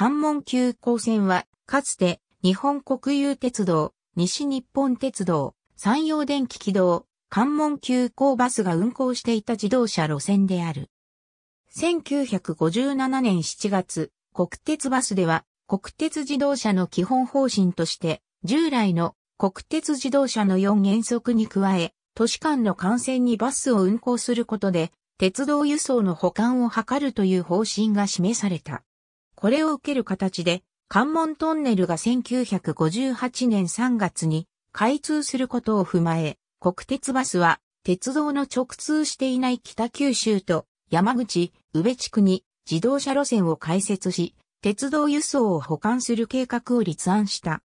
関門急行線は、かつて日本国有鉄道、西日本鉄道、山陽電気軌道、関門急行バスが運行していた自動車路線である。1957年7月、国鉄バスでは、国鉄自動車の基本方針として、従来の国鉄自動車の4原則に加え、都市間の幹線にバスを運行することで、鉄道輸送の補完を図るという方針が示された。これを受ける形で、関門トンネルが1958年3月に開通することを踏まえ、国鉄バスは鉄道の直通していない北九州と山口、宇部地区に自動車路線を開設し、鉄道輸送を補完する計画を立案した。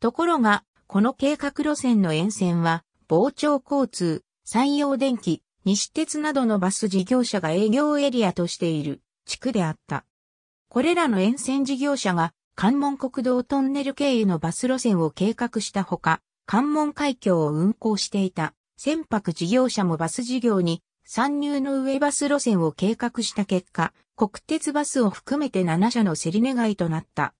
ところが、この計画路線の沿線は、傍聴交通、山陽電機、西鉄などのバス事業者が営業エリアとしている地区であった。これらの沿線事業者が関門国道トンネル経由のバス路線を計画したほか、関門海峡を運行していた船舶事業者もバス事業に参入の上バス路線を計画した結果、国鉄バスを含めて7社の競り願いとなった。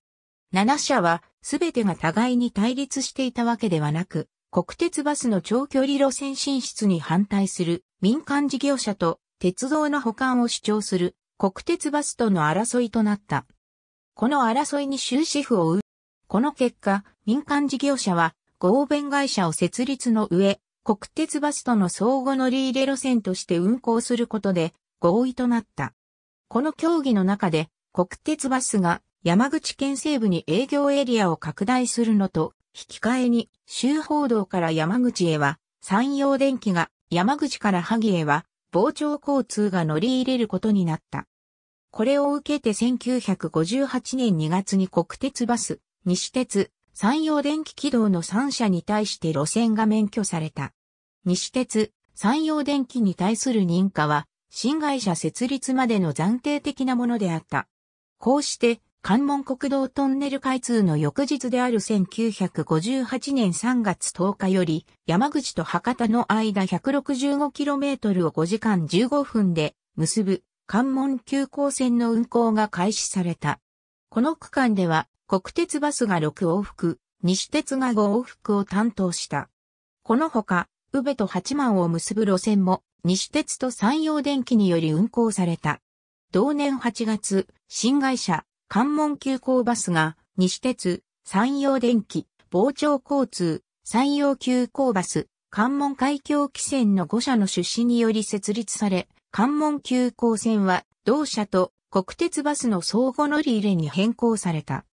7社は全てが互いに対立していたわけではなく、国鉄バスの長距離路線進出に反対する民間事業者と鉄道の保管を主張する国鉄バスとの争いとなった。この争いに終止符を打この結果、民間事業者は合弁会社を設立の上、国鉄バスとの相互乗り入れ路線として運行することで合意となった。この協議の中で国鉄バスが山口県西部に営業エリアを拡大するのと、引き換えに、周報道から山口へは、山陽電機が、山口から萩へは、傍聴交通が乗り入れることになった。これを受けて1958年2月に国鉄バス、西鉄、山陽電気軌道の3社に対して路線が免許された。西鉄、山陽電気に対する認可は、新会社設立までの暫定的なものであった。こうして、関門国道トンネル開通の翌日である1958年3月10日より、山口と博多の間 165km を5時間15分で結ぶ関門急行線の運行が開始された。この区間では国鉄バスが6往復、西鉄が5往復を担当した。このほか、宇部と八幡を結ぶ路線も西鉄と山陽電機により運行された。同年8月、新会社、関門急行バスが西鉄、山陽電機、傍聴交通、山陽急行バス、関門海峡汽船の5社の出資により設立され、関門急行線は同社と国鉄バスの相互乗り入れに変更された。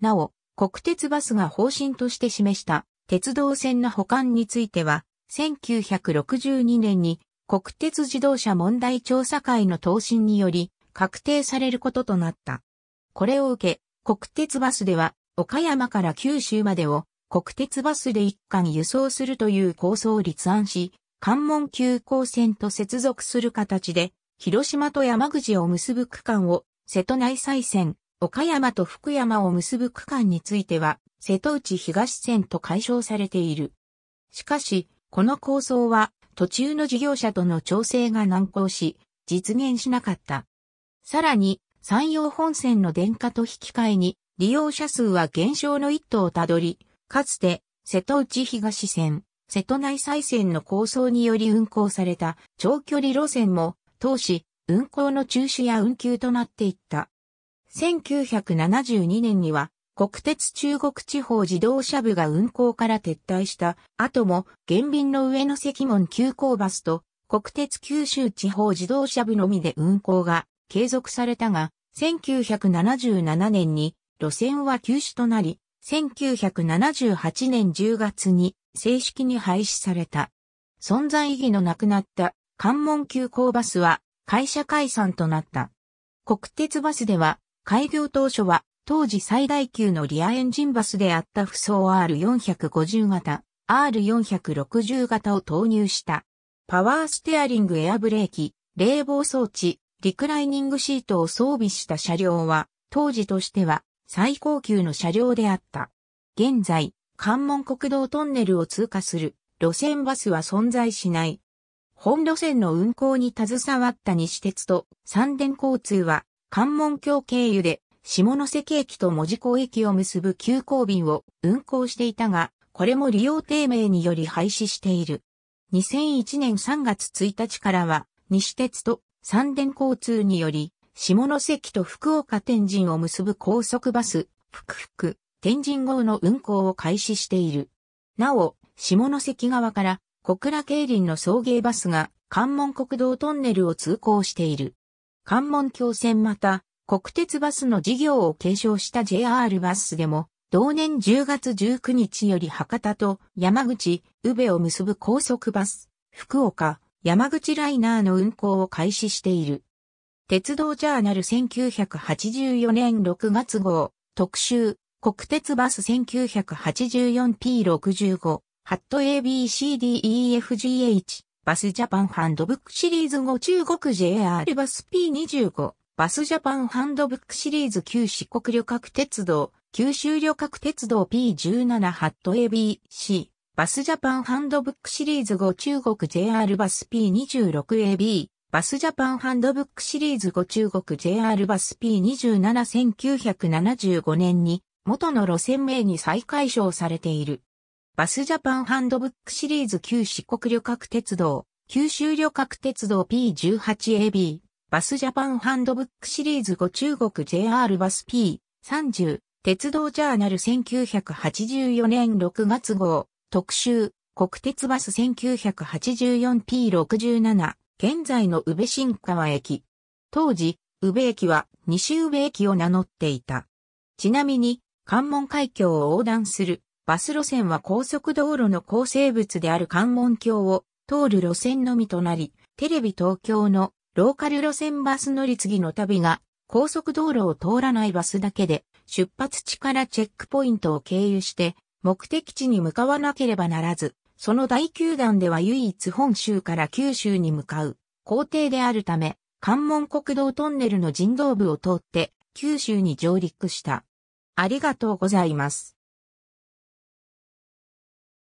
なお、国鉄バスが方針として示した鉄道線の保管については、1962年に国鉄自動車問題調査会の答申により確定されることとなった。これを受け、国鉄バスでは岡山から九州までを国鉄バスで一貫輸送するという構想を立案し、関門急行線と接続する形で、広島と山口を結ぶ区間を、瀬戸内西線、岡山と福山を結ぶ区間については、瀬戸内東線と解消されている。しかし、この構想は、途中の事業者との調整が難航し、実現しなかった。さらに、山陽本線の電化と引き換えに、利用者数は減少の一途をたどり、かつて、瀬戸内東線、瀬戸内再線の構想により運行された長距離路線も、当時、運行の中止や運休となっていった。1972年には、国鉄中国地方自動車部が運行から撤退した後も、減便の上の関門急行バスと、国鉄九州地方自動車部のみで運行が継続されたが、1977年に路線は休止となり、1978年10月に正式に廃止された。存在意義のなくなった関門急行バスは会社解散となった。国鉄バスでは開業当初は当時最大級のリアエンジンバスであった不装 R450 型、R460 型を投入した。パワーステアリングエアブレーキ、冷房装置、リクライニングシートを装備した車両は、当時としては最高級の車両であった。現在、関門国道トンネルを通過する路線バスは存在しない。本路線の運行に携わった西鉄と三電交通は関門橋経由で下関駅と門司港駅を結ぶ急行便を運行していたが、これも利用低迷により廃止している。2001年3月1日からは、西鉄と三電交通により、下関と福岡天神を結ぶ高速バス、福福、天神号の運行を開始している。なお、下関側から小倉競輪の送迎バスが関門国道トンネルを通行している。関門橋線また、国鉄バスの事業を継承した JR バスでも、同年10月19日より博多と山口、宇部を結ぶ高速バス、福岡、山口ライナーの運行を開始している。鉄道ジャーナル1984年6月号、特集、国鉄バス 1984P65、ハット ABCDEFGH、バスジャパンハンドブックシリーズ5中国 JR バス P25、バスジャパンハンドブックシリーズ旧四国旅客鉄道、九州旅客鉄道 P17 ハット ABC、バスジャパンハンドブックシリーズ5中国 JR バス P26AB、バスジャパンハンドブックシリーズ5中国 JR バス P271975 年に元の路線名に再解消されている。バスジャパンハンドブックシリーズ旧四国旅客鉄道、九州旅客鉄道 P18AB、バスジャパンハンドブックシリーズ5中国 JR バス P30、鉄道ジャーナル1984年6月号、特集、国鉄バス 1984P67、現在の宇部新川駅。当時、宇部駅は西宇部駅を名乗っていた。ちなみに、関門海峡を横断するバス路線は高速道路の構成物である関門橋を通る路線のみとなり、テレビ東京のローカル路線バス乗り継ぎの旅が高速道路を通らないバスだけで出発地からチェックポイントを経由して目的地に向かわなければならず、その大球団では唯一本州から九州に向かう工程であるため、関門国道トンネルの人道部を通って九州に上陸した。ありがとうございます。